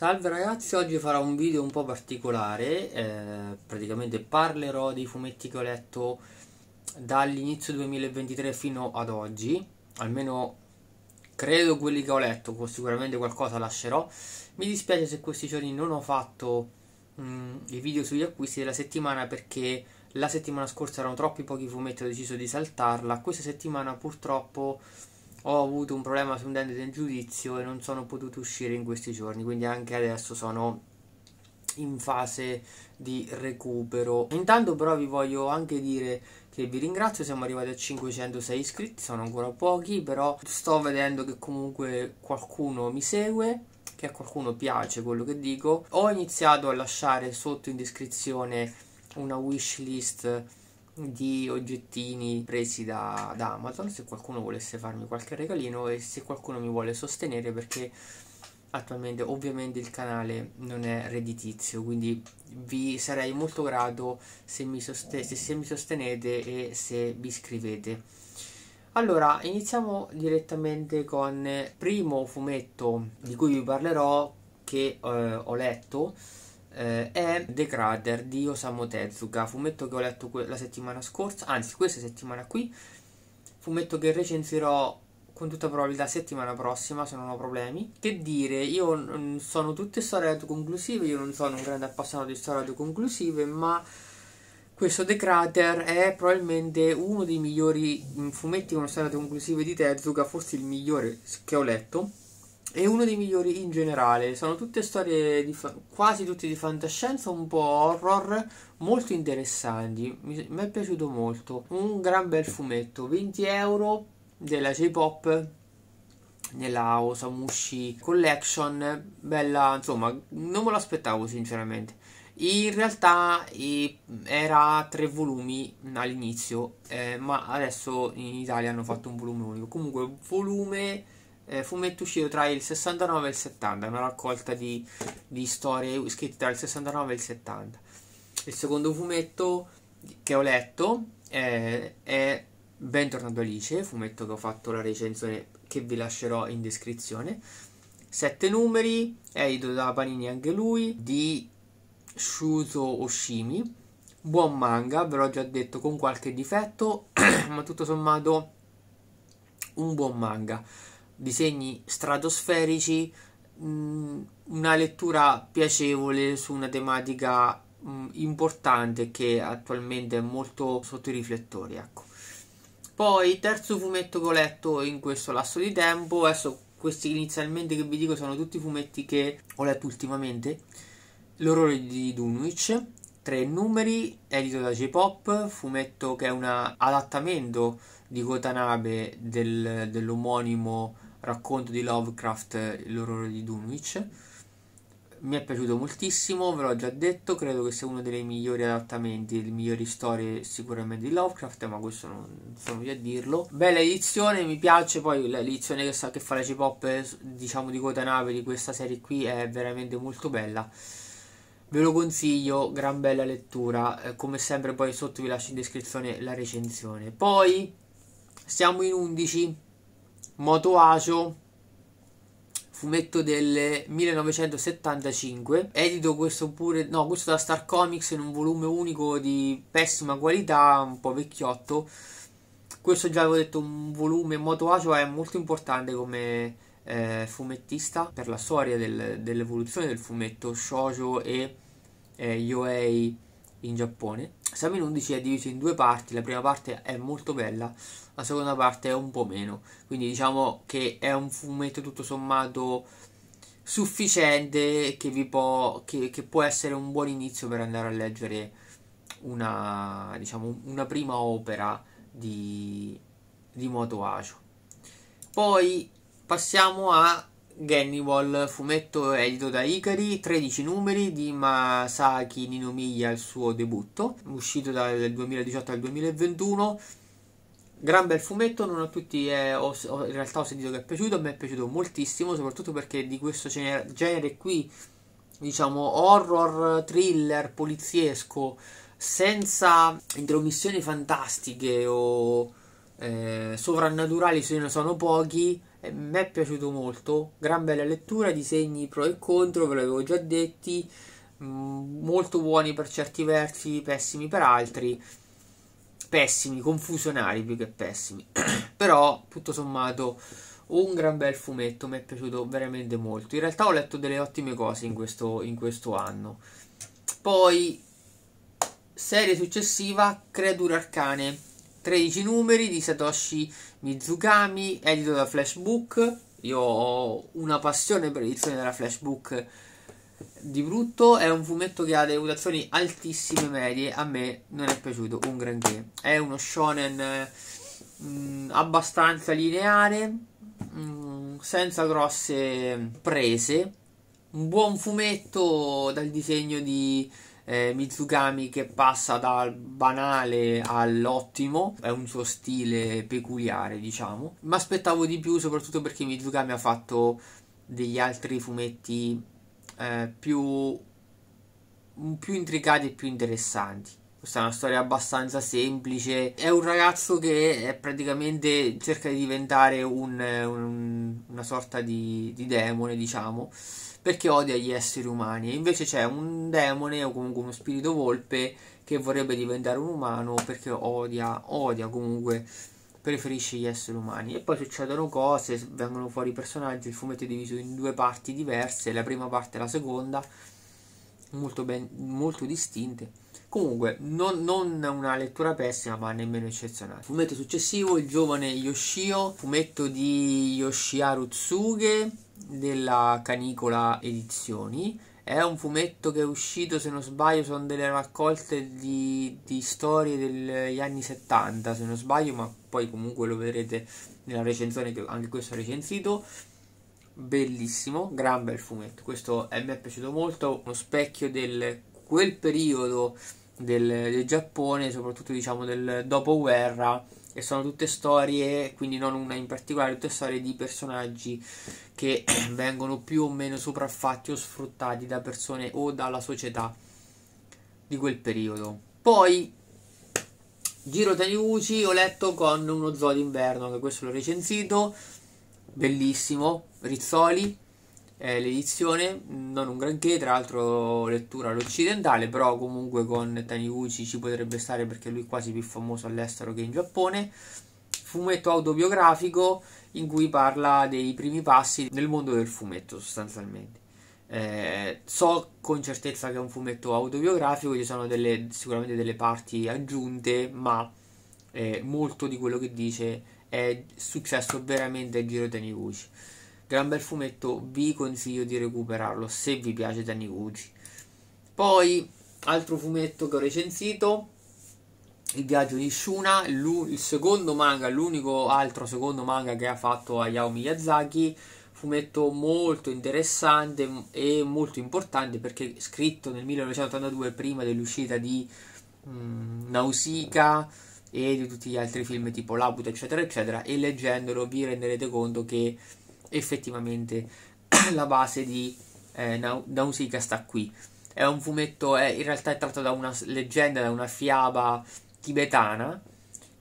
Salve ragazzi, oggi farò un video un po' particolare, eh, praticamente parlerò dei fumetti che ho letto dall'inizio 2023 fino ad oggi, almeno credo quelli che ho letto, sicuramente qualcosa lascerò. Mi dispiace se questi giorni non ho fatto mh, mm, i video sugli acquisti della settimana perché la settimana scorsa erano troppi pochi fumetti, ho deciso di saltarla, questa settimana purtroppo ho avuto un problema su un dente del giudizio e non sono potuto uscire in questi giorni, quindi anche adesso sono in fase di recupero. Intanto però vi voglio anche dire che vi ringrazio, siamo arrivati a 506 iscritti, sono ancora pochi, però sto vedendo che comunque qualcuno mi segue che a qualcuno piace quello che dico. Ho iniziato a lasciare sotto in descrizione una wishlist di oggettini presi da, da Amazon se qualcuno volesse farmi qualche regalino e se qualcuno mi vuole sostenere perché attualmente ovviamente il canale non è redditizio quindi vi sarei molto grato se mi, soste- se mi sostenete e se vi iscrivete allora iniziamo direttamente con il primo fumetto di cui vi parlerò che eh, ho letto eh, è The Crater di Osamu Tezuka, fumetto che ho letto que- la settimana scorsa, anzi questa settimana qui, fumetto che recensirò con tutta probabilità settimana prossima se non ho problemi. Che dire, io sono tutte storie autoconclusive, io non sono un grande appassionato di storie autoconclusive, ma questo The Crater è probabilmente uno dei migliori fumetti con storie autoconclusive di Tezuka, forse il migliore che ho letto è uno dei migliori in generale. Sono tutte storie, quasi tutte di fantascienza, un po' horror, molto interessanti. Mi, mi è piaciuto molto. Un gran bel fumetto, 20 euro della J-Pop nella Osamushi Collection. Bella, insomma, non me l'aspettavo sinceramente. In realtà eh, era tre volumi all'inizio, eh, ma adesso in Italia hanno fatto un volume unico. Comunque, volume eh, fumetto uscito tra il 69 e il 70, una raccolta di, di storie scritte tra il 69 e il 70. Il secondo fumetto che ho letto è, eh, è Bentornato Alice, fumetto che ho fatto la recensione che vi lascerò in descrizione. Sette numeri, edito da Panini anche lui, di Shuzo Oshimi. Buon manga, ve l'ho già detto, con qualche difetto, ma tutto sommato un buon manga disegni stratosferici, mh, mm, una lettura piacevole su una tematica mh, mm, importante che attualmente è molto sotto i riflettori. Ecco. Poi il terzo fumetto che ho letto in questo lasso di tempo, adesso questi inizialmente che vi dico sono tutti fumetti che ho letto ultimamente, L'orrore di Dunwich, tre numeri, edito da J-Pop, fumetto che è un adattamento di Kotanabe del, dell'omonimo racconto di Lovecraft, eh, l'orrore di Dunwich. Mi è piaciuto moltissimo, ve l'ho già detto, credo che sia uno dei migliori adattamenti, le migliori storie sicuramente di Lovecraft, ma questo non sono io a dirlo. Bella edizione, mi piace, poi l'edizione che, sa, che fa la G-Pop, eh, diciamo di Kotanave, di questa serie qui, è veramente molto bella ve lo consiglio, gran bella lettura, eh, come sempre poi sotto vi lascio in descrizione la recensione. Poi siamo in 11 Moto Acio fumetto del 1975 edito questo pure no questo da Star Comics in un volume unico di pessima qualità un po' vecchiotto questo già avevo detto un volume Moto Acio è molto importante come eh, fumettista per la storia del, dell'evoluzione del fumetto shoujo e eh, yoei in Giappone siamo 11 è diviso in due parti, la prima parte è molto bella, la seconda parte è un po' meno, quindi diciamo che è un fumetto tutto sommato sufficiente che, può, che, che può essere un buon inizio per andare a leggere una, diciamo, una prima opera di, di Moto Acio. Poi passiamo a Gannibal, fumetto edito da Ikari, 13 numeri di Masaki Ninomiya, al suo debutto, uscito dal 2018 al 2021. Gran bel fumetto, non a tutti è, eh, ho, ho, in realtà ho sentito che è piaciuto, a me è piaciuto moltissimo, soprattutto perché di questo genere, genere qui, diciamo horror, thriller, poliziesco, senza intromissioni fantastiche o eh, sovrannaturali, se ne sono pochi eh, mi è piaciuto molto, gran bella lettura, disegni pro e contro, ve l'avevo già detti, mm, molto buoni per certi versi, pessimi per altri, pessimi, confusionari più che pessimi, però tutto sommato un gran bel fumetto, mi è piaciuto veramente molto, in realtà ho letto delle ottime cose in questo, in questo anno, poi serie successiva Creature Arcane, 13 numeri di Satoshi Mizukami, edito da Flashbook. Io ho una passione per l'edizione della Flashbook di brutto. È un fumetto che ha delle votazioni altissime medie. A me non è piaciuto un granché. È uno shonen mh, mm, abbastanza lineare, mh, mm, senza grosse prese. Un buon fumetto dal disegno di eh, Mizugami che passa dal banale all'ottimo, è un suo stile peculiare, diciamo. Mi aspettavo di più, soprattutto perché Mizugami ha fatto degli altri fumetti eh, più, più intricati e più interessanti. Questa è una storia abbastanza semplice. È un ragazzo che praticamente cerca di diventare un, un, una sorta di, di demone, diciamo perché odia gli esseri umani. E invece c'è un demone o comunque uno spirito volpe che vorrebbe diventare un umano perché odia, odia comunque, preferisce gli esseri umani. E poi succedono cose, vengono fuori i personaggi, il fumetto è diviso in due parti diverse, la prima parte e la seconda, molto, ben, molto distinte. Comunque, non, non, una lettura pessima, ma nemmeno eccezionale. Fumetto successivo, il giovane Yoshio, fumetto di Yoshiharu Tsuge, della Canicola Edizioni. È un fumetto che è uscito, se non sbaglio, sono delle raccolte di, di storie degli anni 70, se non sbaglio, ma poi comunque lo vedrete nella recensione che anche questo è recensito. Bellissimo, gran bel fumetto. Questo è, mi è piaciuto molto, uno specchio del quel periodo del, del Giappone, soprattutto diciamo del dopoguerra e sono tutte storie, quindi non una in particolare, tutte storie di personaggi che vengono più o meno sopraffatti o sfruttati da persone o dalla società di quel periodo. Poi Giro Taniguchi ho letto con uno zoo d'inverno, che questo l'ho recensito, bellissimo, Rizzoli eh, l'edizione, non un granché, tra l'altro lettura all'occidentale, però comunque con Taniguchi ci potrebbe stare perché lui è quasi più famoso all'estero che in Giappone. Fumetto autobiografico in cui parla dei primi passi nel mondo del fumetto sostanzialmente. Eh, so con certezza che è un fumetto autobiografico, ci sono delle, sicuramente delle parti aggiunte, ma eh, molto di quello che dice è successo veramente a Giro Taniguchi gran bel fumetto, vi consiglio di recuperarlo se vi piace Taniguchi. Poi, altro fumetto che ho recensito, Il viaggio di Shuna, il secondo manga, l'unico altro secondo manga che ha fatto Hayao Miyazaki, fumetto molto interessante e molto importante perché scritto nel 1982 prima dell'uscita di mh, mm, Nausicaa e di tutti gli altri film tipo Labuto eccetera eccetera e leggendolo vi renderete conto che effettivamente la base di eh, Nausicaa sta qui. È un fumetto, è, in realtà è tratto da una leggenda, da una fiaba tibetana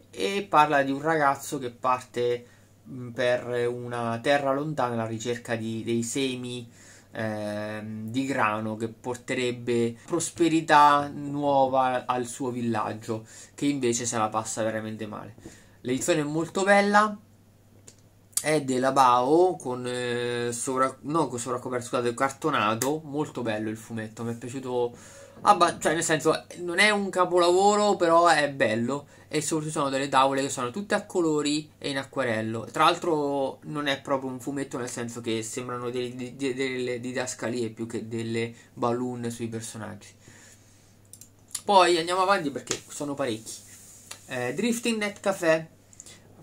e parla di un ragazzo che parte mm, per una terra lontana alla ricerca di, dei semi ehm, di grano che porterebbe prosperità nuova al suo villaggio che invece se la passa veramente male. L'edizione è molto bella, è della Bao con, eh, sovra, no, con sovracoperto, scusate, cartonato, molto bello il fumetto, mi è piaciuto, abba- cioè nel senso non è un capolavoro però è bello e soprattutto sono delle tavole che sono tutte a colori e in acquarello. tra l'altro non è proprio un fumetto nel senso che sembrano delle, delle, delle didascalie più che delle balloon sui personaggi. Poi andiamo avanti perché sono parecchi. Eh, Drifting Net Café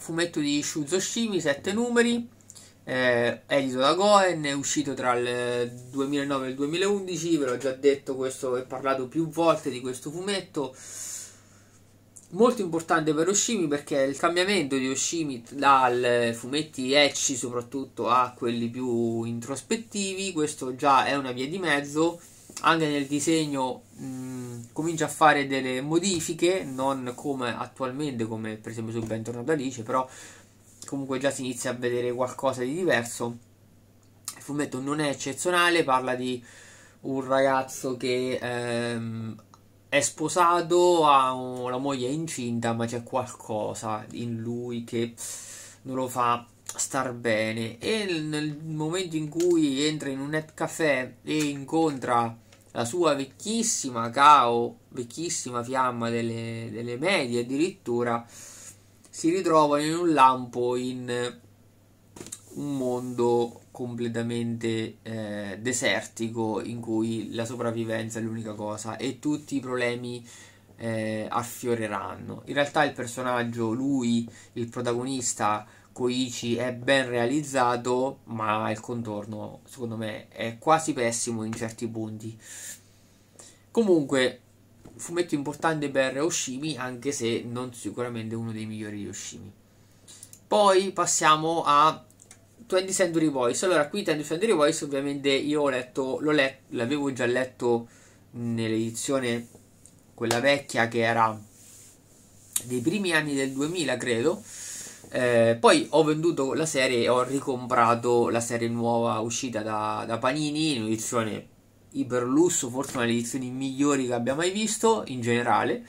fumetto di Shuzo Shimi, 7 numeri, eh, edito da Goen, è uscito tra il 2009 e il 2011, ve l'ho già detto questo e parlato più volte di questo fumetto. Molto importante per Oshimi perché il cambiamento di Oshimi dal fumetti ecci soprattutto a quelli più introspettivi, questo già è una via di mezzo, anche nel disegno Mm, comincia a fare delle modifiche, non come attualmente, come per esempio su Bentornato ad Alice, però comunque già si inizia a vedere qualcosa di diverso. Il fumetto non è eccezionale, parla di un ragazzo che ehm, è sposato, ha una moglie incinta, ma c'è qualcosa in lui che non lo fa star bene. E nel momento in cui entra in un net café e incontra la sua vecchissima cao, vecchissima fiamma delle, delle medie addirittura, si ritrovano in un lampo in un mondo completamente eh, desertico in cui la sopravvivenza è l'unica cosa e tutti i problemi eh, affioreranno. In realtà il personaggio, lui, il protagonista, Koichi è ben realizzato, ma il contorno secondo me è quasi pessimo in certi punti. Comunque, fumetto importante per Oshimi, anche se non sicuramente uno dei migliori di Oshimi. Poi passiamo a 20 Century Voice. Allora, qui 20 Century Voice ovviamente io ho letto, let, l'avevo già letto nell'edizione quella vecchia che era dei primi anni del 2000, credo eh, poi ho venduto la serie e ho ricomprato la serie nuova uscita da, da Panini, edizione iperlusso, forse una delle edizioni migliori che abbia mai visto in generale.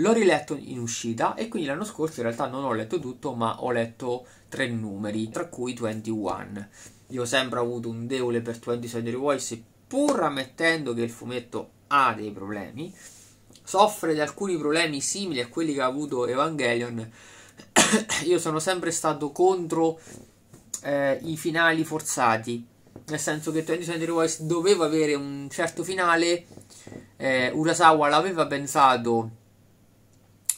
L'ho riletto in uscita e quindi l'anno scorso in realtà non ho letto tutto, ma ho letto tre numeri, tra cui 21. Io ho sempre avuto un debole per 20 Century Voice, pur ammettendo che il fumetto ha dei problemi, soffre di alcuni problemi simili a quelli che ha avuto Evangelion, io sono sempre stato contro eh, i finali forzati. Nel senso che 20 Century Boys doveva avere un certo finale. Eh, Urasawa l'aveva pensato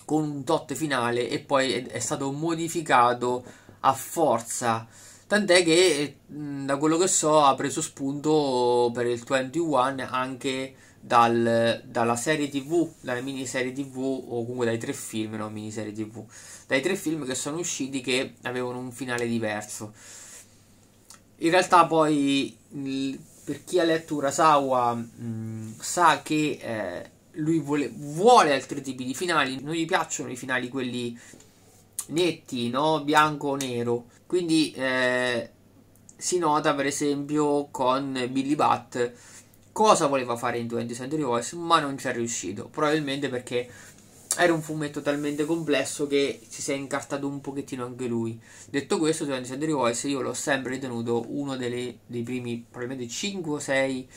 con un tot finale e poi è, è stato modificato a forza. Tant'è che, eh, da quello che so, ha preso spunto per il 21 anche dal, dalla serie tv, dalle miniserie tv o comunque dai tre film, non miniserie tv, dai tre film che sono usciti che avevano un finale diverso. In realtà poi per chi ha letto Urasawa mh, mm, sa che eh, lui vuole, vuole, altri tipi di finali, non gli piacciono i finali quelli netti, no? bianco o nero, quindi eh, si nota per esempio con Billy Bat cosa voleva fare in 20th Century Voice, ma non ci è riuscito. Probabilmente perché era un fumetto talmente complesso che si è incartato un pochettino anche lui. Detto questo, 20th Century Voice io l'ho sempre ritenuto uno delle, dei primi, probabilmente 5 o 6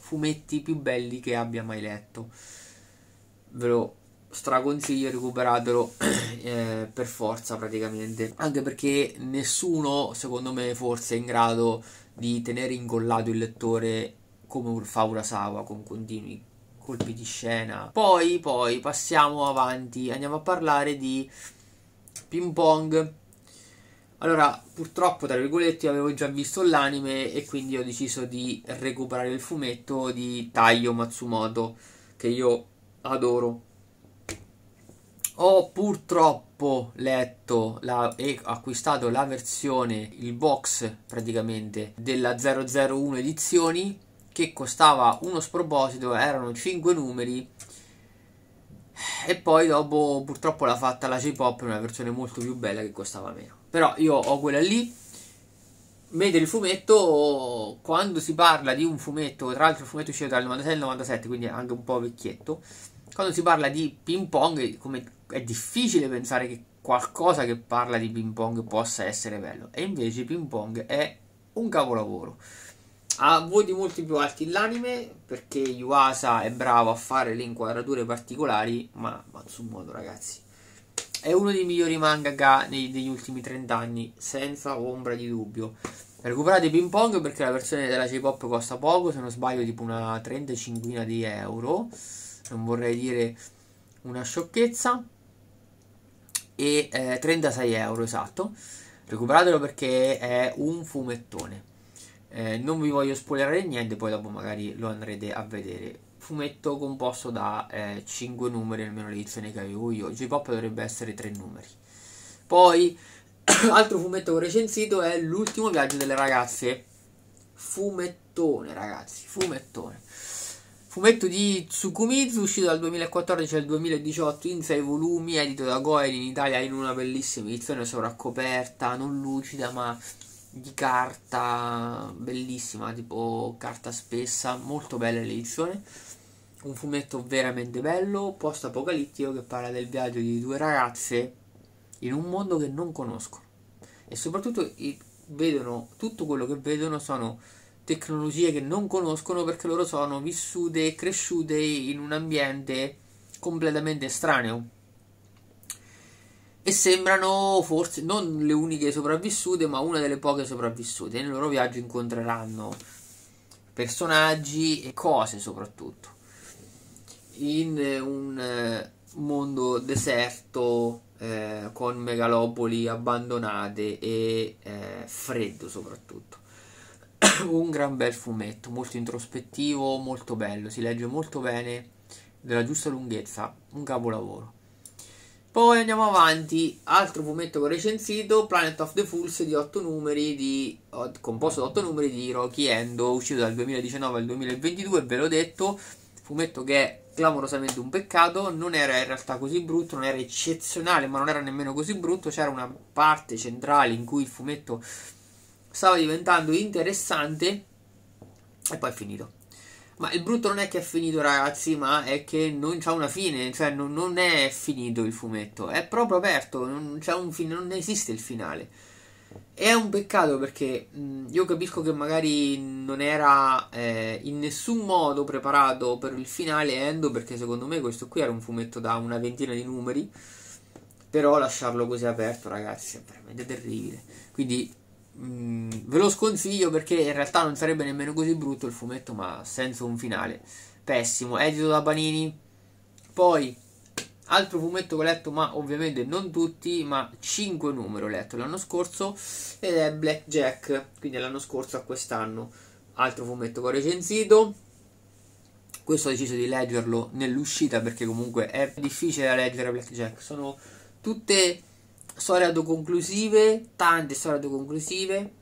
fumetti più belli che abbia mai letto. Ve lo straconsiglio, recuperatelo eh, per forza praticamente. Anche perché nessuno, secondo me, forse è in grado di tenere incollato il lettore come Urfa Urasawa con continui colpi di scena. Poi, poi passiamo avanti, andiamo a parlare di ping pong. Allora, purtroppo, tra virgolette, avevo già visto l'anime e quindi ho deciso di recuperare il fumetto di Taio Matsumoto, che io adoro. Ho purtroppo letto la, e acquistato la versione, il box praticamente, della 001 edizioni, che costava uno sproposito, erano 5 numeri e poi dopo purtroppo l'ha fatta la J-Pop in una versione molto più bella che costava meno. Però io ho quella lì. Mentre il fumetto, quando si parla di un fumetto, tra l'altro il fumetto uscito dal 96 e il 97, quindi anche un po' vecchietto, quando si parla di ping pong, come è difficile pensare che qualcosa che parla di ping pong possa essere bello. E invece ping pong è un capolavoro ha voti molto più alti l'anime perché Yuasa è bravo a fare le inquadrature particolari, ma modo ragazzi è uno dei migliori mangaka degli ultimi 30 anni, senza ombra di dubbio. Recuperate Ping Pong perché la versione della J-Pop costa poco, se non sbaglio tipo una 35 di euro, non vorrei dire una sciocchezza, e eh, 36 euro esatto. Recuperatelo perché è un fumettone. Eh, non vi voglio spoilerare niente, poi dopo magari lo andrete a vedere. Fumetto composto da eh, 5 numeri, almeno l'edizione che avevo io. J-Pop dovrebbe essere 3 numeri. Poi, altro fumetto che ho recensito è L'ultimo viaggio delle ragazze. Fumettone, ragazzi, fumettone. Fumetto di Tsukumizu, uscito dal 2014 al 2018 in 6 volumi, edito da Goen in Italia in una bellissima edizione sovraccoperta, non lucida ma di carta bellissima, tipo carta spessa, molto bella l'edizione. Un fumetto veramente bello, post-apocalittico che parla del viaggio di due ragazze in un mondo che non conoscono. E soprattutto vedono tutto quello che vedono sono tecnologie che non conoscono perché loro sono vissute e cresciute in un ambiente completamente estraneo e sembrano forse non le uniche sopravvissute, ma una delle poche sopravvissute. Nel loro viaggio incontreranno personaggi e cose soprattutto in eh, un eh, mondo deserto eh, con megalopoli abbandonate e eh, freddo soprattutto. un gran bel fumetto, molto introspettivo, molto bello, si legge molto bene, della giusta lunghezza, un capolavoro. Poi andiamo avanti, altro fumetto che ho recensito, Planet of the Fools di 8 numeri, di, composto da 8 numeri di Rocky Endo, uscito dal 2019 al 2022, ve l'ho detto, fumetto che è clamorosamente un peccato, non era in realtà così brutto, non era eccezionale, ma non era nemmeno così brutto, c'era una parte centrale in cui il fumetto stava diventando interessante e poi è finito. Ma il brutto non è che è finito, ragazzi, ma è che non c'è una fine, cioè non, non, è finito il fumetto, è proprio aperto, non, fine, non esiste il finale. E è un peccato perché mh, io capisco che magari non era eh, in nessun modo preparato per il finale Endo, perché secondo me questo qui era un fumetto da una ventina di numeri, però lasciarlo così aperto, ragazzi, è veramente terribile. Quindi Mm, ve lo sconsiglio perché in realtà non sarebbe nemmeno così brutto il fumetto, ma senza un finale pessimo. Edito da Panini. Poi, altro fumetto che ho letto, ma ovviamente non tutti, ma 5 numeri ho letto l'anno scorso, ed è Blackjack, quindi l'anno scorso a quest'anno. Altro fumetto che ho recensito. Questo ho deciso di leggerlo nell'uscita perché comunque è difficile da leggere Blackjack. Sono tutte storie autoconclusive, tante storie autoconclusive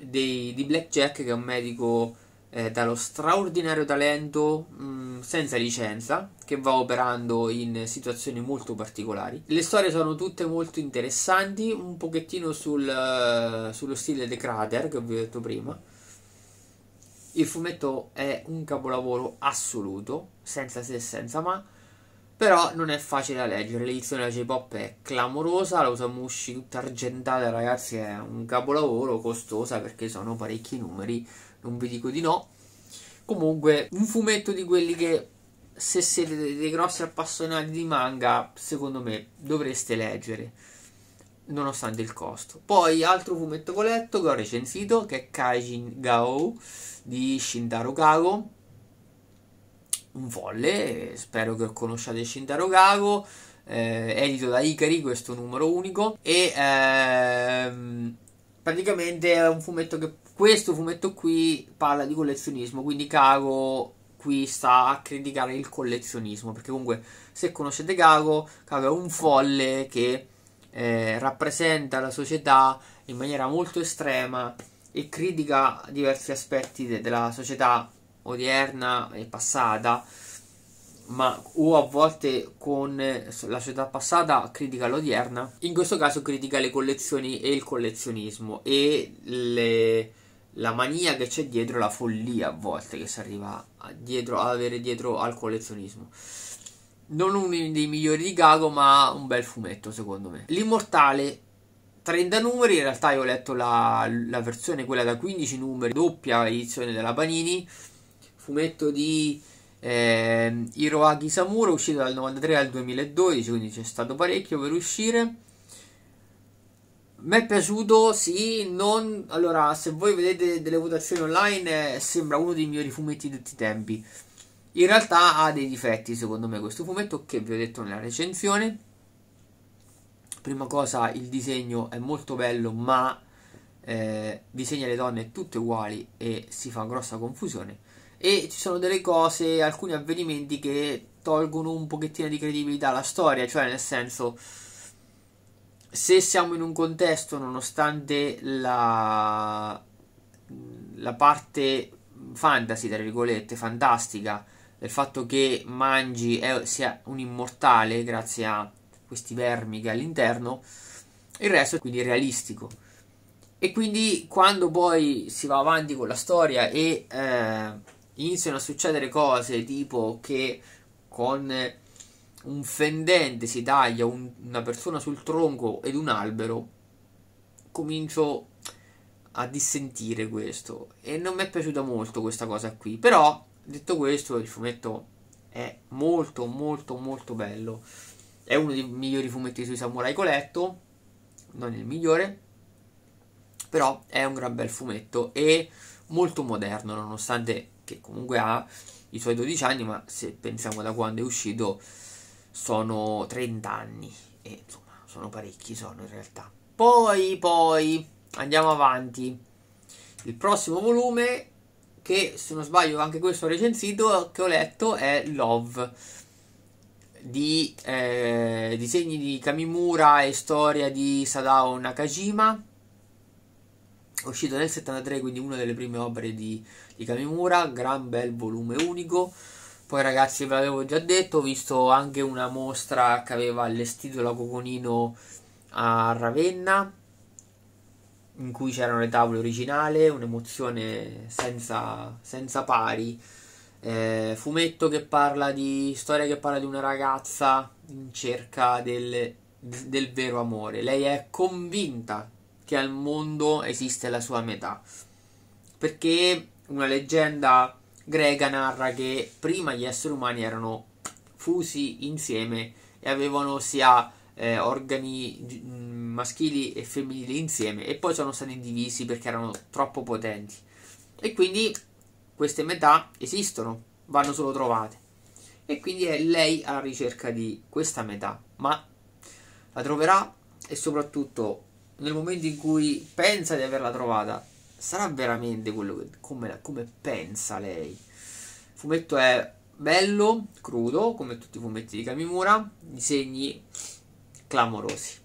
dei, di Blackjack che è un medico eh, dallo straordinario talento mh, mm, senza licenza che va operando in situazioni molto particolari. Le storie sono tutte molto interessanti, un pochettino sul, uh, sullo stile The Crater che vi ho detto prima. Il fumetto è un capolavoro assoluto, senza se e senza ma però non è facile da leggere, l'edizione della J-Pop è clamorosa, la usamushi tutta argentata ragazzi è un capolavoro, costosa perché sono parecchi numeri, non vi dico di no. Comunque un fumetto di quelli che se siete dei grossi appassionati di manga, secondo me dovreste leggere, nonostante il costo. Poi altro fumetto che ho letto, che ho recensito, che è Kaijin Gao di Shintaro Kago, un volle, spero che conosciate Shintaro Gago, eh, edito da Ikari, questo numero unico, e ehm, praticamente è un fumetto che, questo fumetto qui parla di collezionismo, quindi Gago qui sta a criticare il collezionismo, perché comunque se conoscete Gago, Gago è un folle che eh, rappresenta la società in maniera molto estrema e critica diversi aspetti de- della società odierna e passata, ma o a volte con eh, la società passata critica l'odierna, in questo caso critica le collezioni e il collezionismo e le, la mania che c'è dietro, la follia a volte che si arriva a, dietro, ad avere dietro al collezionismo. Non uno dei migliori di Gago, ma un bel fumetto secondo me. L'immortale 30 numeri, in realtà io ho letto la, la versione, quella da 15 numeri, doppia edizione della Panini fumetto di eh, Hiroaki Samura, uscito dal 93 al 2012, quindi c'è stato parecchio per uscire. Mi è piaciuto, sì, non... Allora, se voi vedete delle votazioni online, eh, sembra uno dei migliori fumetti di tutti i tempi. In realtà ha dei difetti, secondo me, questo fumetto, che vi ho detto nella recensione. Prima cosa, il disegno è molto bello, ma eh, disegna le donne tutte uguali e si fa grossa confusione e ci sono delle cose, alcuni avvenimenti che tolgono un pochettino di credibilità alla storia, cioè nel senso se siamo in un contesto nonostante la, la parte fantasy, tra virgolette, fantastica, del fatto che Mangi è, sia un immortale grazie a questi vermi che ha all'interno, il resto è quindi realistico. E quindi quando poi si va avanti con la storia e... Eh, iniziano a succedere cose tipo che con un fendente si taglia un, una persona sul tronco ed un albero, comincio a dissentire questo e non mi è piaciuta molto questa cosa qui, però detto questo il fumetto è molto molto molto bello. È uno dei migliori fumetti sui samurai che ho letto, non il migliore, però è un gran bel fumetto e molto moderno nonostante che comunque ha i suoi 12 anni, ma se pensiamo da quando è uscito sono 30 anni e insomma sono parecchi, sono in realtà. Poi, poi, andiamo avanti. Il prossimo volume, che se non sbaglio anche questo recensito, che ho letto è Love, di eh, disegni di Kamimura e storia di Sadao Nakajima, uscito nel 73, quindi una delle prime opere di di Kamimura, gran bel volume unico. Poi ragazzi ve l'avevo già detto, ho visto anche una mostra che aveva allestito la Coconino a Ravenna, in cui c'erano le tavole originali, un'emozione senza, senza pari. Eh, fumetto che parla di storia che parla di una ragazza in cerca del, del, vero amore. Lei è convinta che al mondo esiste la sua metà perché una leggenda greca narra che prima gli esseri umani erano fusi insieme e avevano sia eh, organi mm, maschili e femminili insieme e poi sono stati divisi perché erano troppo potenti e quindi queste metà esistono vanno solo trovate e quindi è lei alla ricerca di questa metà ma la troverà e soprattutto nel momento in cui pensa di averla trovata sarà veramente quello che, come, come pensa lei? Il fumetto è bello, crudo, come tutti i fumetti di Kamimura, disegni clamorosi.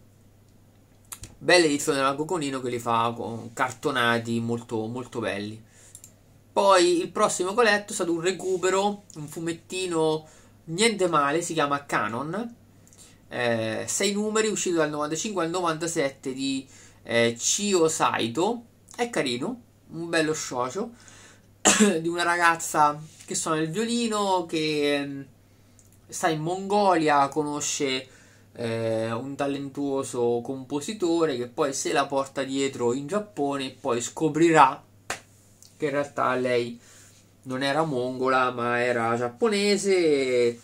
Bella edizione della Coconino che li fa con cartonati molto, molto belli. Poi il prossimo coletto è stato un recupero, un fumettino niente male, si chiama Canon. Eh, numeri, uscito dal 95 al 97 di eh, Chio Saito, è carino, un bello sciocio di una ragazza che suona il violino, che mm, sta in Mongolia, conosce eh, un talentuoso compositore che poi se la porta dietro in Giappone e poi scoprirà che in realtà lei non era mongola ma era giapponese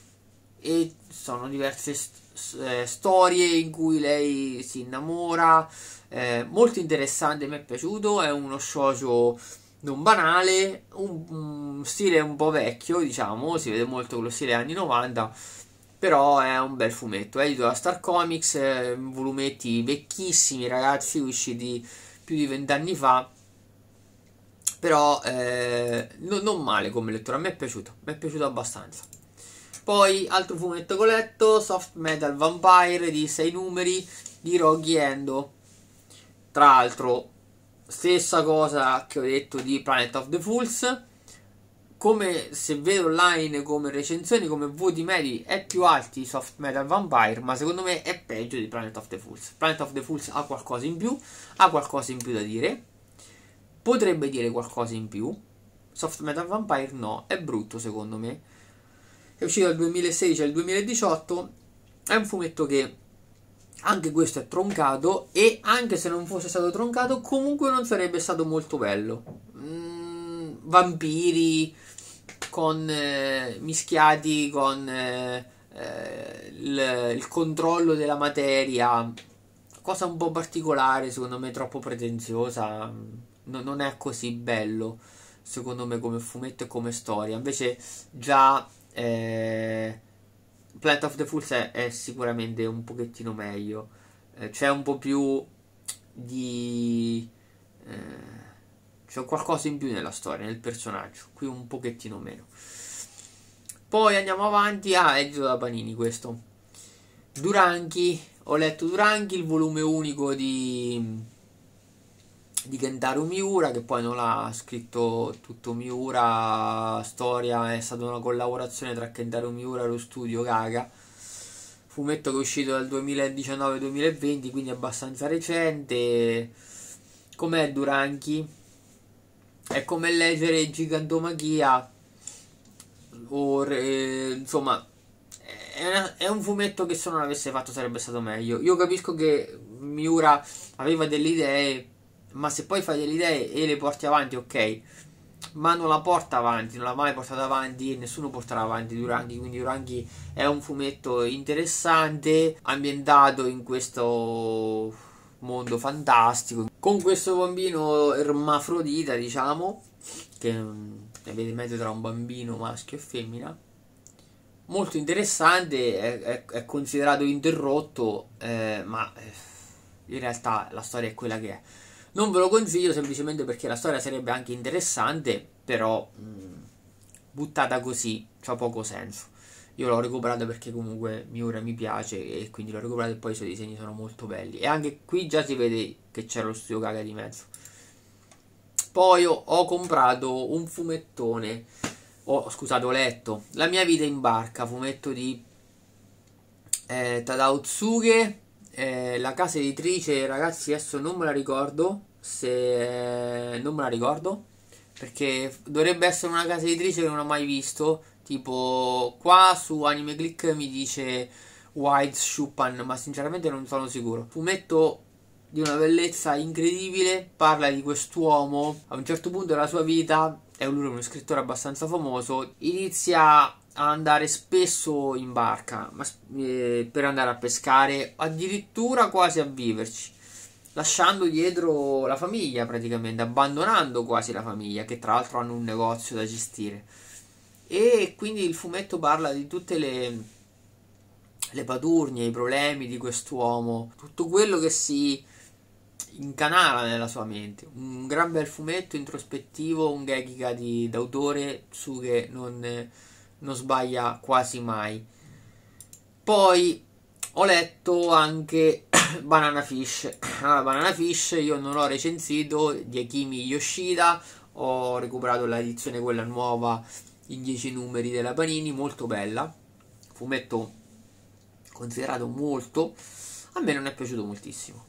e sono diverse storie eh, storie in cui lei si innamora, eh, molto interessante, mi è piaciuto, è uno shoujo non banale, un, un, stile un po' vecchio, diciamo, si vede molto quello stile anni 90, però è un bel fumetto, edito da Star Comics, volumetti vecchissimi ragazzi, usciti più di vent'anni fa, però eh, no, non male come lettura, mi è piaciuto, mi è piaciuto abbastanza. Poi altro fumetto coletto, Soft Metal Vampire di 6 numeri di Rocky Endo. Tra l'altro, stessa cosa che ho detto di Planet of the Fools. Come se vedo online come recensioni, come voti medi è più alti di Soft Metal Vampire, ma secondo me è peggio di Planet of the Fools. Planet of the Fools ha qualcosa in più, ha qualcosa in più da dire. Potrebbe dire qualcosa in più. Soft Metal Vampire no, è brutto secondo me è uscito dal 2016 al 2018, è un fumetto che anche questo è troncato e anche se non fosse stato troncato comunque non sarebbe stato molto bello. Mm, vampiri con, eh, mischiati con eh, eh il, il controllo della materia, cosa un po' particolare, secondo me troppo pretenziosa, no, non è così bello, secondo me come fumetto e come storia. Invece già eh, Planet of the Fools è, è sicuramente un pochettino meglio. Eh, c'è un po' più di... Eh, c'è qualcosa in più nella storia, nel personaggio. Qui un pochettino meno. Poi andiamo avanti. Ah, edito da Panini questo. Duranchi. Ho letto Duranchi, il volume unico di di Kentaro Miura che poi non l'ha scritto tutto Miura storia è stata una collaborazione tra Kentaro Miura e lo studio Gaga fumetto che è uscito dal 2019-2020 quindi abbastanza recente com'è Duranchi è come leggere Gigantomachia o eh, insomma è, una, è, un fumetto che se non l'avesse fatto sarebbe stato meglio io capisco che Miura aveva delle idee ma se poi fai delle idee e le porti avanti, ok, ma non la porta avanti, non l'ha mai portata avanti e nessuno porterà avanti Duranghi, quindi Duranghi è un fumetto interessante, ambientato in questo mondo fantastico, con questo bambino ermafrodita, diciamo, che è mm, vede in mezzo tra un bambino maschio e femmina, molto interessante, è, è, è considerato interrotto, eh, ma eh, in realtà la storia è quella che è. Non ve lo consiglio semplicemente perché la storia sarebbe anche interessante, però mh, mm, buttata così ha poco senso. Io l'ho recuperata perché comunque Miura mi piace e quindi l'ho recuperata e poi i suoi disegni sono molto belli. E anche qui già si vede che c'era lo studio Gaga di mezzo. Poi ho comprato un fumettone, oh, scusate, ho letto La mia vita in barca, fumetto di eh, Tadao Tsuge eh, la casa editrice, ragazzi, adesso non me la ricordo. Se eh, non me la ricordo, perché dovrebbe essere una casa editrice che non ho mai visto. Tipo, qua su Anime Click mi dice White Shupan, ma sinceramente non sono sicuro. Fumetto di una bellezza incredibile. Parla di quest'uomo. A un certo punto della sua vita, è lui uno scrittore abbastanza famoso. Inizia a andare spesso in barca ma, eh, per andare a pescare, addirittura quasi a viverci, lasciando dietro la famiglia praticamente, abbandonando quasi la famiglia, che tra l'altro hanno un negozio da gestire. E quindi il fumetto parla di tutte le, le paturnie, i problemi di quest'uomo, tutto quello che si incanala nella sua mente. Un gran bel fumetto introspettivo, un gekiga d'autore, su che non non sbaglia quasi mai. Poi ho letto anche Banana Fish. Allora, Banana Fish io non l'ho recensito di Akimi Yoshida, ho recuperato l'edizione quella nuova in 10 numeri della Panini, molto bella. Fumetto considerato molto, a me non è piaciuto moltissimo.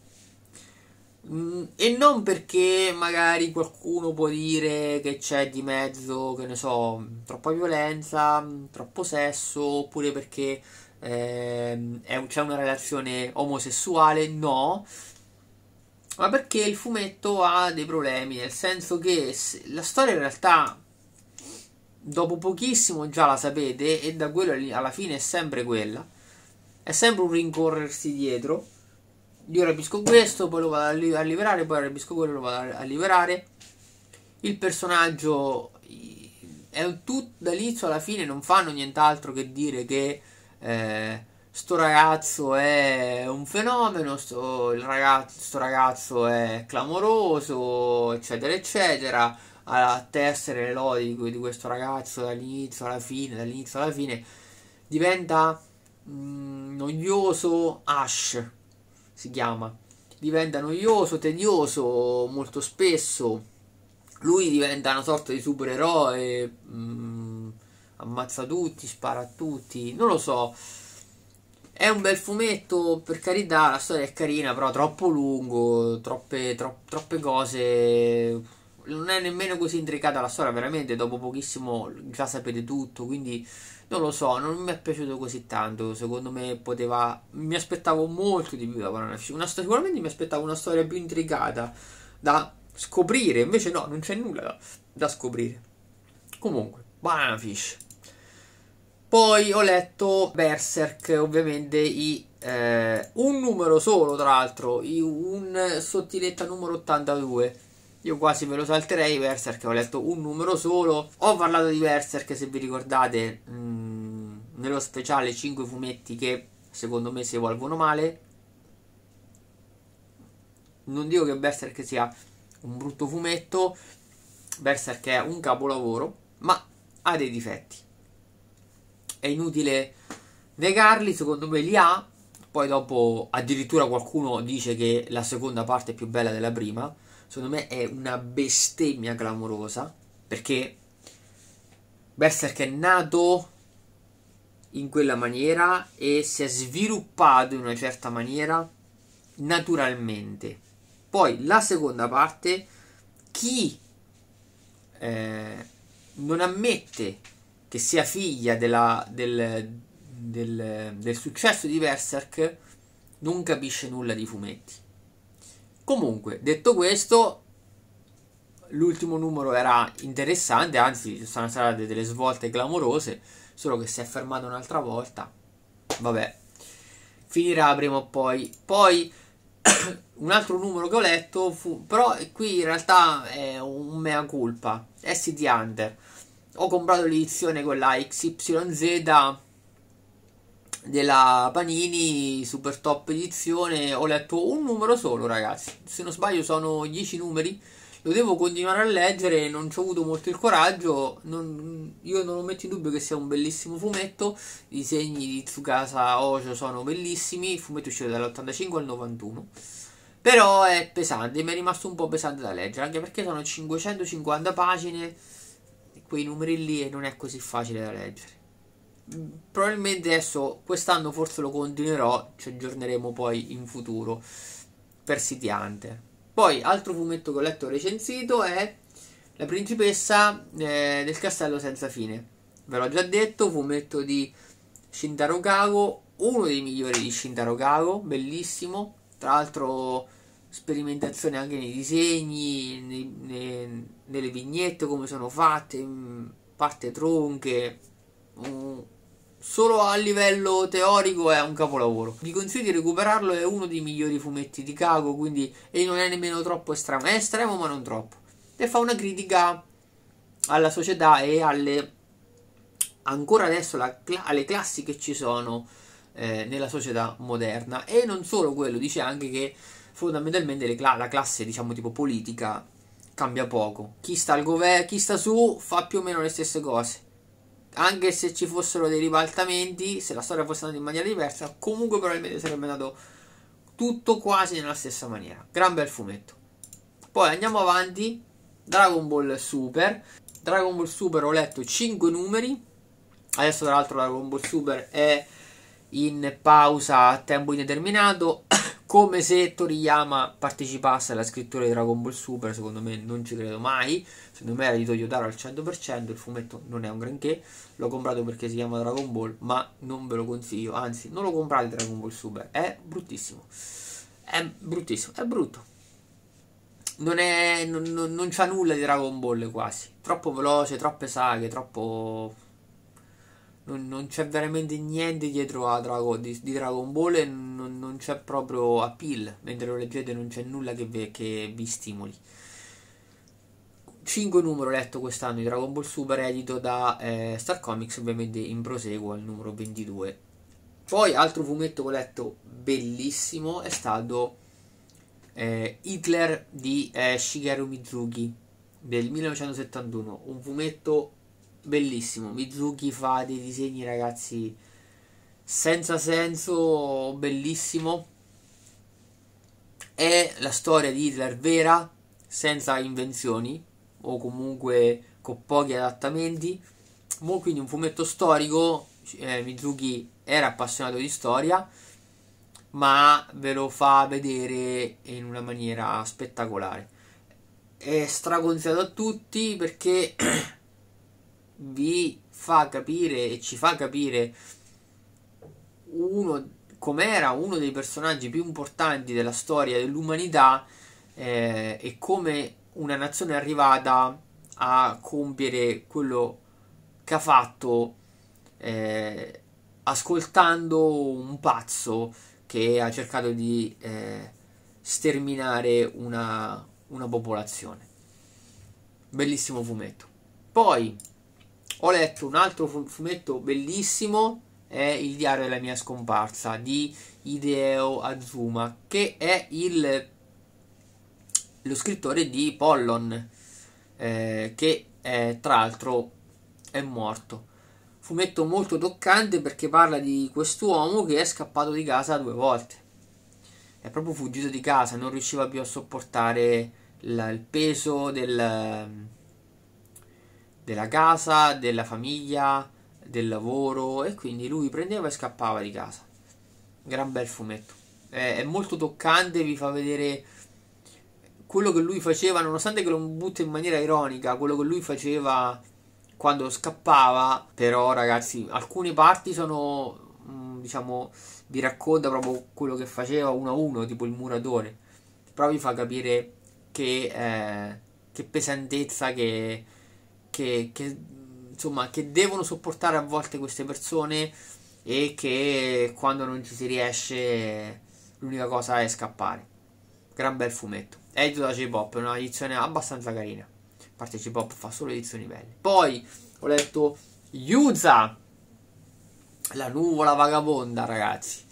Mm, e non perché magari qualcuno può dire che c'è di mezzo, che ne so, troppa violenza, mm, troppo sesso, oppure perché eh, un, c'è una relazione omosessuale, no, ma perché il fumetto ha dei problemi, nel senso che la storia in realtà dopo pochissimo già la sapete e da quello alla fine è sempre quella, è sempre un rincorrersi dietro io rapisco questo, poi lo vado a liberare, poi rapisco quello, lo vado a liberare. Il personaggio è tutto dall'inizio alla fine, non fanno nient'altro che dire che eh, sto ragazzo è un fenomeno, sto ragazzo, sto ragazzo è clamoroso, eccetera, eccetera. A tessere l'odio di questo ragazzo dall'inizio alla fine, dall'inizio alla fine, diventa mh, mm, noioso Ash si chiama, diventa noioso, tedioso molto spesso. Lui diventa una sorta di supereroe, mh, mm, ammazza tutti, spara a tutti, non lo so. È un bel fumetto, per carità, la storia è carina, però troppo lungo, troppe, tro- troppe cose non è nemmeno così intricata la storia, veramente dopo pochissimo già sapete tutto, quindi non lo so, non mi è piaciuto così tanto, secondo me poteva, mi aspettavo molto di più da Paranashi, una, sicuramente mi aspettavo una storia più intricata da scoprire, invece no, non c'è nulla da, da scoprire. Comunque, Banana Fish. Poi ho letto Berserk, ovviamente i eh, un numero solo, tra l'altro, un sottiletta numero 82. Io quasi ve lo salterei Berserk, ho letto un numero solo. Ho parlato di Berserk, se vi ricordate, mh, mm, nello speciale 5 fumetti che secondo me si evolvono male. Non dico che Berserk sia un brutto fumetto, Berserk è un capolavoro, ma ha dei difetti. È inutile negarli, secondo me li ha, poi dopo addirittura qualcuno dice che la seconda parte è più bella della prima. Secondo me è una bestemmia clamorosa perché Berserk è nato in quella maniera e si è sviluppato in una certa maniera naturalmente. Poi la seconda parte, chi eh, non ammette che sia figlia della, del, del, del successo di Berserk non capisce nulla di fumetti. Comunque, detto questo, l'ultimo numero era interessante, anzi sono state delle svolte clamorose, solo che si è fermato un'altra volta. Vabbè, finirà prima o poi. Poi un altro numero che ho letto fu, però qui in realtà è un mea culpa, SD Hunter. Ho comprato l'edizione con la XYZ della Panini Super Top Edizione ho letto un numero solo ragazzi se non sbaglio sono 10 numeri lo devo continuare a leggere non ci ho avuto molto il coraggio non, io non lo metto in dubbio che sia un bellissimo fumetto i disegni di Tsukasa Ojo sono bellissimi il fumetto è uscito dall'85 al 91 però è pesante mi è rimasto un po' pesante da leggere anche perché sono 550 pagine quei numeri lì e non è così facile da leggere probabilmente adesso quest'anno forse lo continuerò, ci aggiorneremo poi in futuro per sitiante. Poi, altro fumetto che ho letto recensito è La principessa eh, del castello senza fine. Ve l'ho già detto, fumetto di Shintaro Kago, uno dei migliori di Shintaro Kago, bellissimo. Tra l'altro sperimentazione anche nei disegni, nei, nei, nelle vignette, come sono fatte, parte tronche, solo a livello teorico è un capolavoro. Vi consiglio di recuperarlo, è uno dei migliori fumetti di Cago, quindi e non è nemmeno troppo estremo, è estremo ma non troppo. E fa una critica alla società e alle ancora adesso la, alle classi che ci sono eh, nella società moderna e non solo quello, dice anche che fondamentalmente cla- la classe diciamo tipo politica cambia poco. Chi sta al chi sta su fa più o meno le stesse cose anche se ci fossero dei ribaltamenti, se la storia fosse andata in maniera diversa, comunque probabilmente sarebbe andato tutto quasi nella stessa maniera. Gran bel fumetto. Poi andiamo avanti, Dragon Ball Super. Dragon Ball Super ho letto 5 numeri, adesso tra l'altro Dragon Ball Super è in pausa a tempo indeterminato come se Toriyama partecipasse alla scrittura di Dragon Ball Super, secondo me non ci credo mai, secondo me era di Toyotaro al 100%, il fumetto non è un granché, l'ho comprato perché si chiama Dragon Ball, ma non ve lo consiglio, anzi non lo comprate Dragon Ball Super, è bruttissimo, è bruttissimo, è brutto. Non, è, non, non, non c'ha nulla di Dragon Ball quasi, troppo veloce, troppe saghe, troppo non, non c'è veramente niente dietro a Drago, di, di, Dragon Ball e non, non, c'è proprio appeal. Mentre lo leggete non c'è nulla che, ve, che vi stimoli. 5 numero letto quest'anno di Dragon Ball Super edito da eh, Star Comics, ovviamente in proseguo al numero 22. Poi altro fumetto che ho letto bellissimo è stato eh, Hitler di eh, Shigeru Mizuki del 1971, un fumetto bellissimo. Mizuki fa dei disegni, ragazzi, senza senso, bellissimo. È la storia di Hitler vera, senza invenzioni, o comunque con pochi adattamenti. quindi un fumetto storico, eh, Mizuki era appassionato di storia, ma ve lo fa vedere in una maniera spettacolare. È straconsigliato a tutti perché vi fa capire e ci fa capire uno com'era uno dei personaggi più importanti della storia dell'umanità eh, e come una nazione è arrivata a compiere quello che ha fatto eh, ascoltando un pazzo che ha cercato di eh, sterminare una, una popolazione. Bellissimo fumetto. Poi ho letto un altro fumetto bellissimo, è Il diario della mia scomparsa di Ideo Azuma, che è il, lo scrittore di Pollon, eh, che è, tra l'altro è morto. Fumetto molto toccante perché parla di quest'uomo che è scappato di casa due volte. È proprio fuggito di casa, non riusciva più a sopportare la, il peso del della casa, della famiglia, del lavoro e quindi lui prendeva e scappava di casa. Gran bel fumetto. È, è molto toccante, vi fa vedere quello che lui faceva, nonostante che lo butta in maniera ironica, quello che lui faceva quando scappava, però ragazzi, alcune parti sono mm, diciamo vi racconta proprio quello che faceva uno a uno, tipo il muratore. Però vi fa capire che, eh, che pesantezza che, che, che, insomma, che devono sopportare a volte queste persone e che quando non ci si riesce l'unica cosa è scappare. Gran bel fumetto. Edito da J-Pop, una edizione abbastanza carina. A parte J-Pop fa solo edizioni belle. Poi ho letto Yuza, la nuvola vagabonda, ragazzi.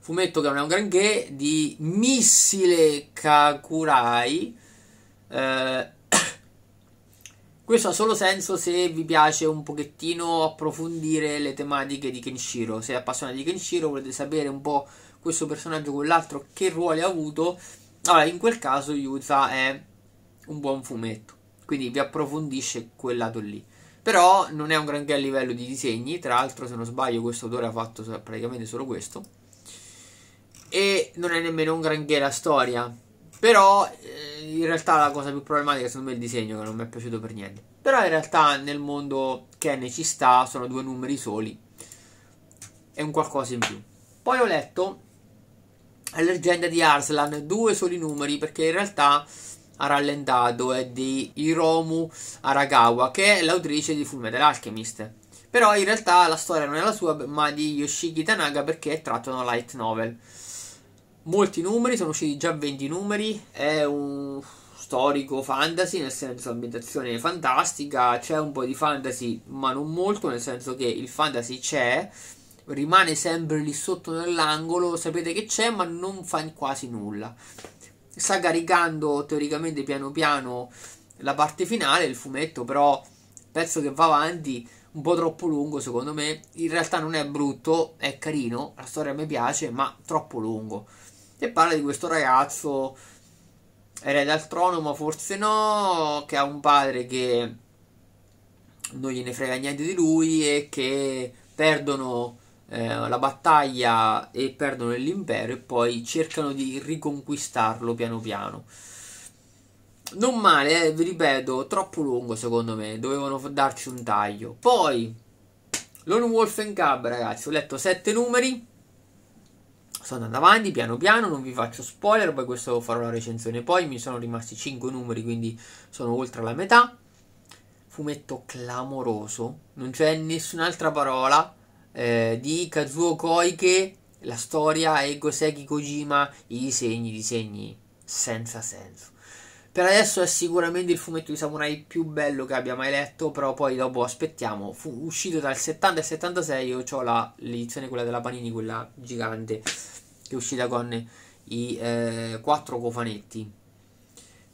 Fumetto che non è un granché di Missile Kakurai. Eh, questo ha solo senso se vi piace un pochettino approfondire le tematiche di Kenshiro. Se appassionati di Kenshiro, volete sapere un po' questo personaggio o quell'altro che ruolo ha avuto, allora in quel caso Yuza è un buon fumetto. Quindi vi approfondisce quel lato lì. Però non è un granché a livello di disegni. Tra l'altro, se non sbaglio, questo autore ha fatto praticamente solo questo. E non è nemmeno un granché la storia però eh, in realtà la cosa più problematica secondo me è il disegno che non mi è piaciuto per niente. Però in realtà nel mondo che ne ci sta, sono due numeri soli. È un qualcosa in più. Poi ho letto la leggenda di Arslan, due soli numeri perché in realtà ha rallentato è di Hiromu Arakawa che è l'autrice di Fullmetal Alchemist. Però in realtà la storia non è la sua ma di Yoshiki Tanaga perché è tratto da una light novel molti numeri, sono usciti già 20 numeri, è un storico fantasy, nel senso ambientazione fantastica, c'è un po' di fantasy, ma non molto, nel senso che il fantasy c'è, rimane sempre lì sotto nell'angolo, sapete che c'è, ma non fa quasi nulla. Sta caricando teoricamente piano piano la parte finale, il fumetto, però penso che va avanti un po' troppo lungo secondo me. In realtà non è brutto, è carino, la storia mi piace, ma troppo lungo e parla di questo ragazzo erede al trono ma forse no, che ha un padre che non gliene frega niente di lui e che perdono eh, la battaglia e perdono l'impero e poi cercano di riconquistarlo piano piano. Non male, eh, vi ripeto, troppo lungo secondo me, dovevano darci un taglio. Poi, Lone Wolf and Cub, ragazzi, ho letto 7 numeri, sto andando avanti piano piano, non vi faccio spoiler, poi questo farò la recensione poi, mi sono rimasti 5 numeri, quindi sono oltre la metà. Fumetto clamoroso, non c'è nessun'altra parola eh, di Kazuo Koike, la storia e Goseki Kojima, i disegni, i disegni senza senso. Per adesso è sicuramente il fumetto di samurai più bello che abbia mai letto, però poi dopo aspettiamo. Fu uscito dal 70 al 76, io ho l'edizione quella della Panini, quella gigante che è uscita con i eh, quattro cofanetti.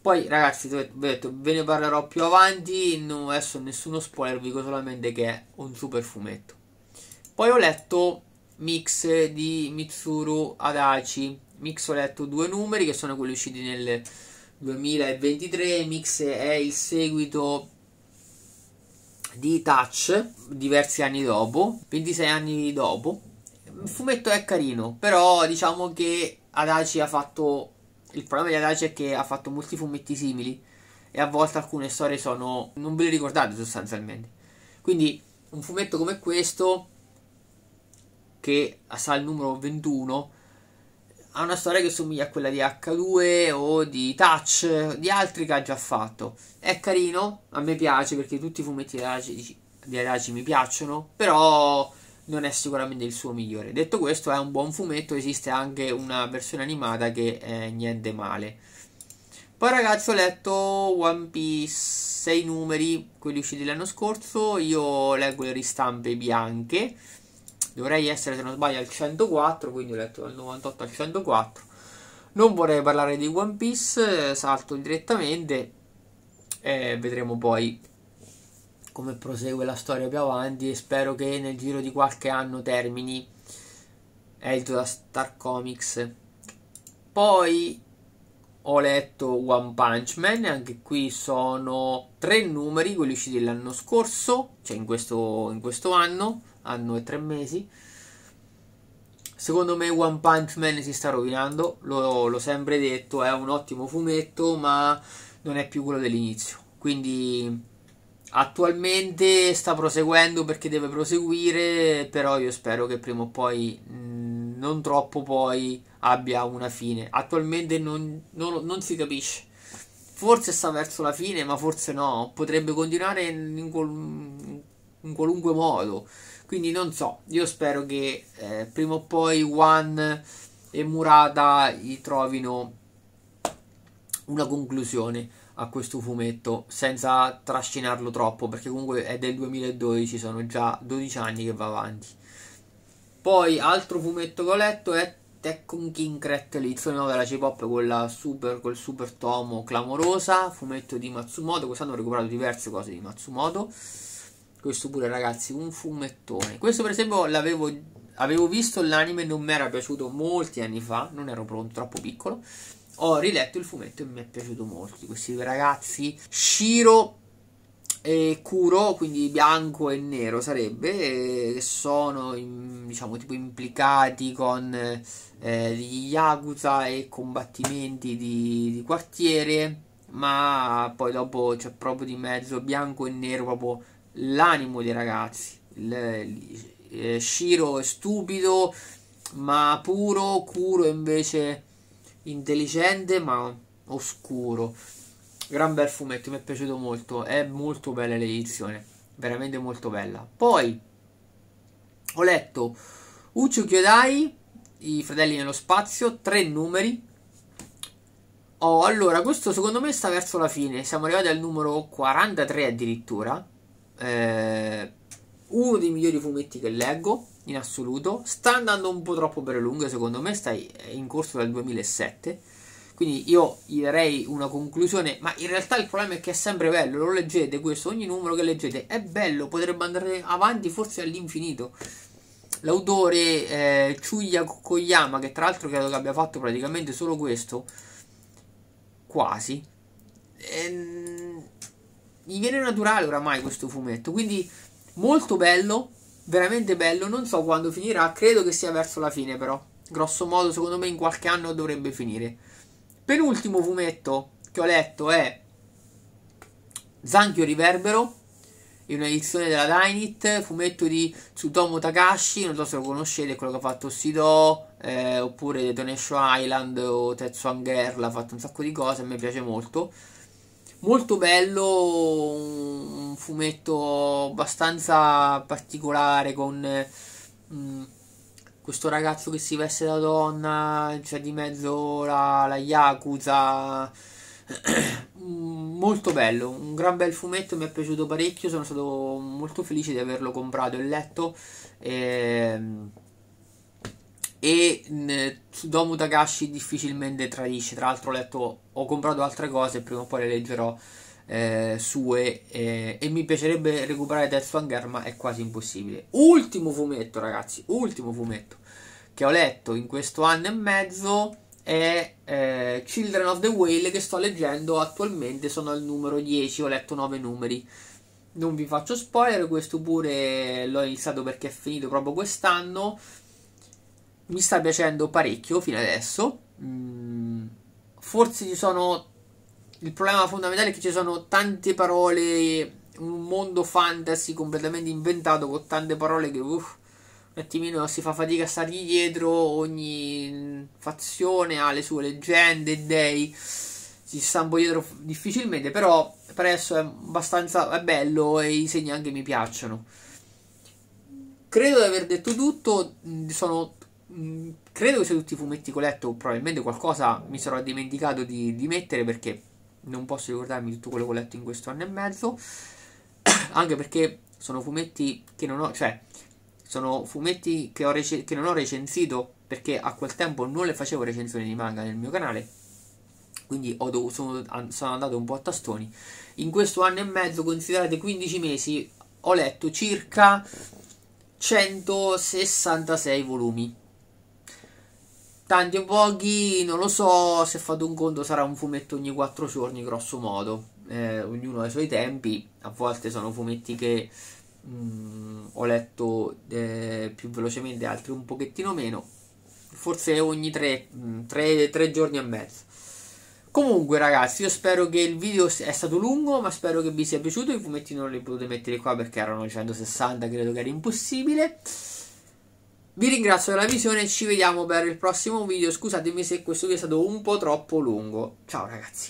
Poi ragazzi, ve ne parlerò più avanti, no, adesso nessuno spoiler, vi dico solamente che è un super fumetto. Poi ho letto mix di Mitsuru Adachi, mix ho letto due numeri che sono quelli usciti nel 2023, mix è il seguito di Touch diversi anni dopo, 26 anni dopo, il fumetto è carino, però diciamo che Adaci ha fatto... Il problema di Adaci è che ha fatto molti fumetti simili e a volte alcune storie sono... non ve le ricordate sostanzialmente. Quindi un fumetto come questo, che sta al numero 21, ha una storia che somiglia a quella di H2 o di Touch, di altri che ha già fatto. È carino, a me piace perché tutti i fumetti di Adaci, di Adaci mi piacciono, però non è sicuramente il suo migliore. Detto questo, è un buon fumetto, esiste anche una versione animata che è niente male. Poi ragazzi ho letto One Piece 6 numeri, quelli usciti l'anno scorso, io leggo le ristampe bianche, dovrei essere se non sbaglio al 104, quindi ho letto dal 98 al 104. Non vorrei parlare di One Piece, eh, salto direttamente, eh, vedremo poi come prosegue la storia più avanti e spero che nel giro di qualche anno termini edito da Star Comics poi ho letto One Punch Man anche qui sono tre numeri quelli usciti l'anno scorso cioè in questo, in questo anno anno e tre mesi Secondo me One Punch Man si sta rovinando, l'ho, l'ho sempre detto, è un ottimo fumetto, ma non è più quello dell'inizio. Quindi Attualmente sta proseguendo perché deve proseguire, però io spero che prima o poi, mm, non troppo poi, abbia una fine. Attualmente non, non, non, si capisce. Forse sta verso la fine, ma forse no. Potrebbe continuare in, in, qual, in qualunque modo. Quindi non so. Io spero che eh, prima o poi One e Murata gli trovino una conclusione a questo fumetto senza trascinarlo troppo perché comunque è del 2012 sono già 12 anni che va avanti poi altro fumetto che ho letto è Tekken King Cret l'edizione 9 della J-Pop quella super, col super tomo clamorosa fumetto di Matsumoto quest'anno ho recuperato diverse cose di Matsumoto questo pure ragazzi un fumettone questo per esempio l'avevo avevo visto l'anime non mi era piaciuto molti anni fa non ero pronto troppo piccolo ho riletto il fumetto e mi è piaciuto molto questi due ragazzi Shiro e Kuro, quindi bianco e nero sarebbe, che sono in, diciamo tipo implicati con eh, gli Yakuza e combattimenti di, di quartiere, ma poi dopo c'è proprio di mezzo bianco e nero proprio l'animo dei ragazzi. Il, il, eh, Shiro è stupido ma puro, Kuro invece intelligente ma oscuro. Gran bel fumetto, mi è piaciuto molto, è molto bella l'edizione, veramente molto bella. Poi ho letto Uccio Chiodai, I fratelli nello spazio, tre numeri. Oh, allora, questo secondo me sta verso la fine, siamo arrivati al numero 43 addirittura. Eh, uno dei migliori fumetti che leggo in assoluto. Sta andando un po' troppo per le lunghe, secondo me, sta in corso dal 2007. Quindi io gli darei una conclusione, ma in realtà il problema è che è sempre bello, lo leggete questo, ogni numero che leggete è bello, potrebbe andare avanti forse all'infinito. L'autore eh, Chuya Koyama, che tra l'altro credo che abbia fatto praticamente solo questo, quasi, ehm, gli viene naturale oramai questo fumetto, quindi molto bello, veramente bello. Non so quando finirà, credo che sia verso la fine, però. Grosso modo, secondo me, in qualche anno dovrebbe finire. Penultimo fumetto che ho letto è Zanchio Riverbero, in una edizione della Dynit, fumetto di Tsutomu Takashi, non so se lo conoscete, quello che ha fatto Sido, eh, oppure Detonation Island o Tetsuan Girl, ha fatto un sacco di cose, a me piace molto molto bello, un fumetto abbastanza particolare con mh, mm, questo ragazzo che si veste da donna, c'è cioè di mezzo la, la Yakuza. Mm, molto bello, un gran bel fumetto, mi è piaciuto parecchio, sono stato molto felice di averlo comprato e letto. Ehm, e, e mm, Tsudomu Takashi difficilmente tradisce, tra l'altro ho letto ho comprato altre cose, prima o poi le leggerò eh, sue eh, e mi piacerebbe recuperare Death Swanger, ma è quasi impossibile. Ultimo fumetto, ragazzi, ultimo fumetto che ho letto in questo anno e mezzo è eh, Children of the Whale che sto leggendo attualmente, sono al numero 10, ho letto 9 numeri. Non vi faccio spoiler, questo pure l'ho iniziato perché è finito proprio quest'anno. Mi sta piacendo parecchio fino adesso. Mm forse ci sono il problema fondamentale è che ci sono tante parole un mondo fantasy completamente inventato con tante parole che uff, un attimino si fa fatica a stargli dietro ogni fazione ha le sue leggende dei si sta un po' dietro difficilmente però per adesso è abbastanza è bello e i segni anche mi piacciono credo di aver detto tutto sono mm, Credo che sia tutti i fumetti che ho letto, probabilmente qualcosa mi sarò dimenticato di, di mettere perché non posso ricordarmi tutto quello che ho letto in questo anno e mezzo. Anche perché sono fumetti che non ho, cioè, sono fumetti che, rec- che non ho recensito perché a quel tempo non le facevo recensioni di manga nel mio canale. Quindi dovuto, sono, sono andato un po' a tastoni. In questo anno e mezzo, considerate 15 mesi, ho letto circa 166 volumi Tanti o pochi, non lo so, se fate un conto sarà un fumetto ogni 4 giorni, grosso modo. Eh, ognuno ha i suoi tempi, a volte sono fumetti che mh, mm, ho letto eh, più velocemente, altri un pochettino meno. Forse ogni 3 mm, giorni e mezzo. Comunque ragazzi, io spero che il video sia stato lungo, ma spero che vi sia piaciuto. I fumetti non li potete mettere qua perché erano 160, credo che era impossibile. Vi ringrazio della visione e ci vediamo per il prossimo video. Scusatemi se questo video è stato un po' troppo lungo. Ciao ragazzi.